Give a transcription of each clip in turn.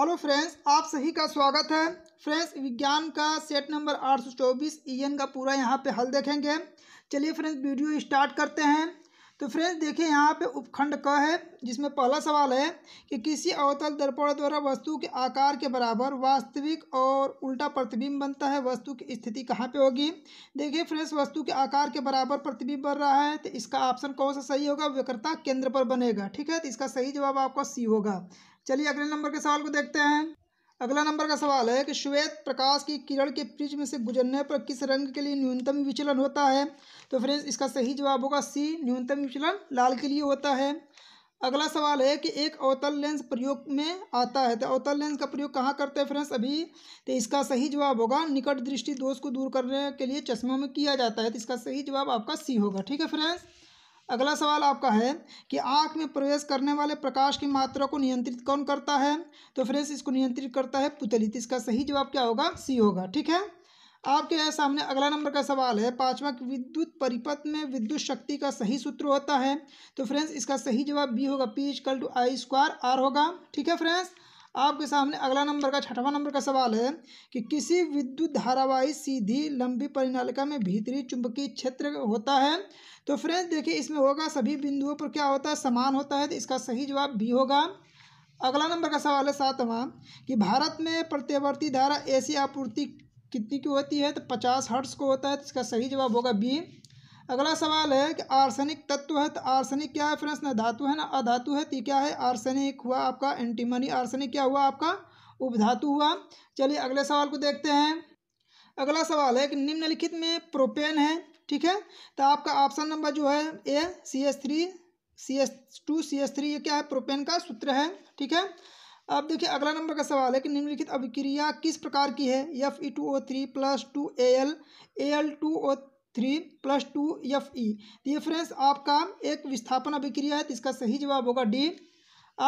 hello friends आप सही का स्वागत है फ्रेंड्स विज्ञान का सेट नंबर आठ सौ चौबीस ई एन का पूरा यहाँ पे हल देखेंगे चलिए फ्रेंड्स वीडियो स्टार्ट करते हैं तो फ्रेंड्स देखिए यहाँ पे उपखंड क है जिसमें पहला सवाल है कि किसी अवतल दर्पण द्वारा वस्तु के आकार के बराबर वास्तविक और उल्टा प्रतिबिंब बनता है वस्तु की स्थिति कहाँ पे होगी देखिए फ्रेंड्स वस्तु के आकार के बराबर प्रतिबिंब बन रहा है तो इसका ऑप्शन कौन सा सही होगा विक्रता केंद्र पर बनेगा ठीक है तो इसका सही जवाब आपका सी होगा चलिए अगले नंबर के सवाल को देखते हैं अगला नंबर का सवाल है कि श्वेत प्रकाश की किरण के प्रिज्म से गुजरने पर किस रंग के लिए न्यूनतम विचलन होता है तो फ्रेंड्स इसका सही जवाब होगा सी न्यूनतम विचलन लाल के लिए होता है अगला सवाल है कि एक अवतल लेंस प्रयोग में आता है तो अवतल लेंस का प्रयोग कहाँ करते हैं फ्रेंड्स अभी तो इसका सही जवाब होगा निकट दृष्टि दोष को दूर करने के लिए चश्मों में किया जाता है तो इसका सही जवाब आपका सी होगा ठीक है फ्रेंड्स अगला सवाल आपका है कि आँख में प्रवेश करने वाले प्रकाश की मात्रा को नियंत्रित कौन करता है तो फ्रेंड्स इसको नियंत्रित करता है पुतली तो इसका सही जवाब क्या होगा सी होगा ठीक है आपके सामने अगला नंबर का सवाल है पांचवा विद्युत परिपथ में विद्युत शक्ति का सही सूत्र होता है तो फ्रेंड्स इसका सही जवाब बी होगा पी कल टू आई स्क्वायर आर होगा ठीक है फ्रेंड्स आपके सामने अगला नंबर का छठवां नंबर का सवाल है कि किसी विद्युत धारावाही सीधी लंबी परिनालिका में भीतरी चुंबकीय क्षेत्र होता है तो फ्रेंड्स देखिए इसमें होगा सभी बिंदुओं पर क्या होता है समान होता है तो इसका सही जवाब बी होगा अगला नंबर का सवाल है सातवां कि भारत में प्रत्यावर्ती धारा ऐसी आपूर्ति कितनी की होती है तो पचास हर्ट्स को होता है तो इसका सही जवाब होगा बी अगला सवाल है कि आर्सेनिक तत्व है तो आर्सेनिक क्या है फ्रेंड्स ना धातु है ना अधातु है तो क्या है आर्सेनिक हुआ आपका एंटीमनी आर्सेनिक क्या हुआ आपका उपधातु हुआ चलिए अगले सवाल को देखते हैं अगला सवाल है कि निम्नलिखित में प्रोपेन है ठीक है तो आपका ऑप्शन नंबर जो है A C S three C S two C S three ये क्या है प्रोपेन का सूत्र है ठीक है अब देखिए अगला नंबर का सवाल है कि निम्नलिखित अभिक्रिया किस प्रकार की है F E two O three plus two A L A L two O three plus two F E तो ये फ्रेंड्स आपका एक विस्थापन अभिक्रिया है तो इसका सही जवाब होगा डी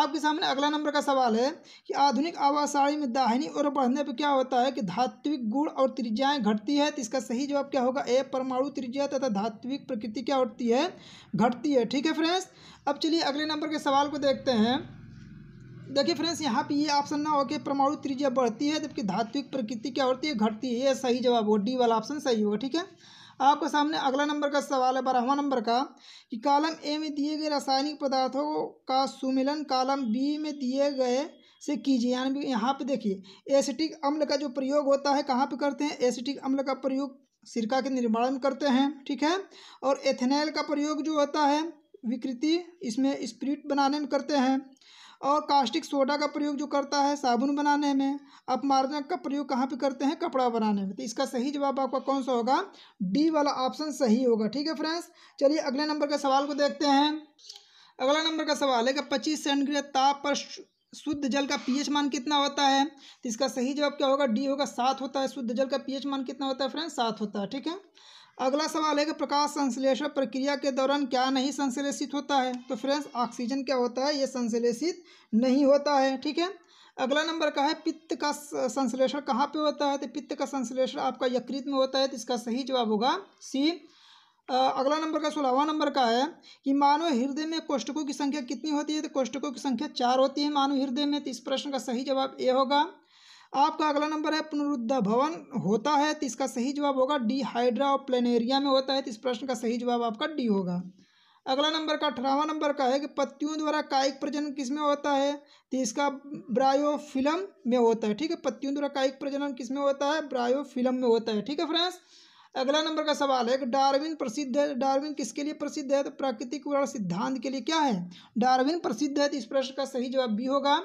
आपके सामने अगला नंबर का सवाल है कि आधुनिक आवासाड़ी में दाहिनी ओर बढ़ने पर क्या होता है कि धात्विक गुण और त्रिज्याएं घटती है तो इसका सही जवाब क्या होगा ए परमाणु त्रिज्या तथा धात्विक प्रकृति क्या होती है घटती है ठीक है फ्रेंड्स अब चलिए अगले नंबर के सवाल को देखते हैं देखिए फ्रेंड्स यहाँ पे ये ऑप्शन ना हो कि परमाणु त्रिज्या बढ़ती है जबकि धात्विक प्रकृति क्या होती है घटती है ये सही जवाब होगा डी वाला ऑप्शन सही होगा ठीक है आपके सामने अगला नंबर का सवाल है बारहवा नंबर का कि कॉलम ए में दिए गए रासायनिक पदार्थों का सुमिलन कॉलम बी में दिए गए से कीजिए यानी यहाँ पे देखिए एसिटिक अम्ल का जो प्रयोग होता है कहाँ पे करते हैं एसिटिक अम्ल का प्रयोग सिरका के निर्माण में करते हैं ठीक है और एथेनाइल का प्रयोग जो होता है विकृति इसमें स्प्रिट बनाने में करते हैं और कास्टिक सोडा का प्रयोग जो करता है साबुन बनाने में अपमार्जक का प्रयोग कहाँ पे करते हैं कपड़ा बनाने में तो इसका सही जवाब आपका कौन सा होगा डी वाला ऑप्शन सही होगा ठीक है फ्रेंड्स चलिए अगले नंबर के सवाल को देखते हैं अगला नंबर का सवाल है कि पच्चीस सेंटीग्रेड ताप पर शुद्ध जल का पीएच मान कितना होता है तो इसका सही जवाब क्या होगा डी होगा सात होता है शुद्ध जल का पीएच मान कितना होता है फ्रेंड्स सात होता है ठीक है अगला सवाल है कि प्रकाश संश्लेषण प्रक्रिया के दौरान क्या नहीं संश्लेषित होता है तो फ्रेंड्स ऑक्सीजन क्या होता है ये संश्लेषित नहीं होता है ठीक है अगला नंबर का है पित्त का संश्लेषण कहाँ पे होता है तो पित्त का संश्लेषण आपका यकृत में होता है तो इसका सही जवाब होगा सी अगला नंबर का सोलहवा नंबर का है कि मानव हृदय में कोष्टकों की संख्या कितनी होती है तो कोष्टकों की संख्या चार होती है मानव हृदय में तो इस प्रश्न का सही जवाब ए होगा आपका अगला नंबर है पुनरुद्धा भवन होता है तो इसका सही जवाब होगा डी हाइड्रा और प्लेनेरिया में होता है तो इस प्रश्न का सही जवाब आपका डी होगा अगला नंबर का अठारहवा नंबर का है कि पत्तियों द्वारा कायिक प्रजनन किस में होता है तो इसका ब्रायोफिलम में होता है ठीक है पत्तियों द्वारा कायिक प्रजनन किस में होता है ब्रायोफिलम में होता है ठीक है फ्रेंड्स अगला नंबर का सवाल है कि डार्विन प्रसिद्ध है डार्विन किसके लिए प्रसिद्ध है तो प्राकृतिक उदाहरण सिद्धांत के लिए क्या है डार्विन प्रसिद्ध है तो इस प्रश्न का सही जवाब भी होगा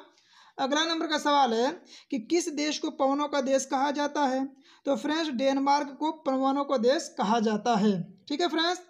अगला नंबर का सवाल है कि किस देश को पवनों का देश कहा जाता है तो फ्रेंड्स डेनमार्क को पवनों का देश कहा जाता है ठीक है फ्रेंड्स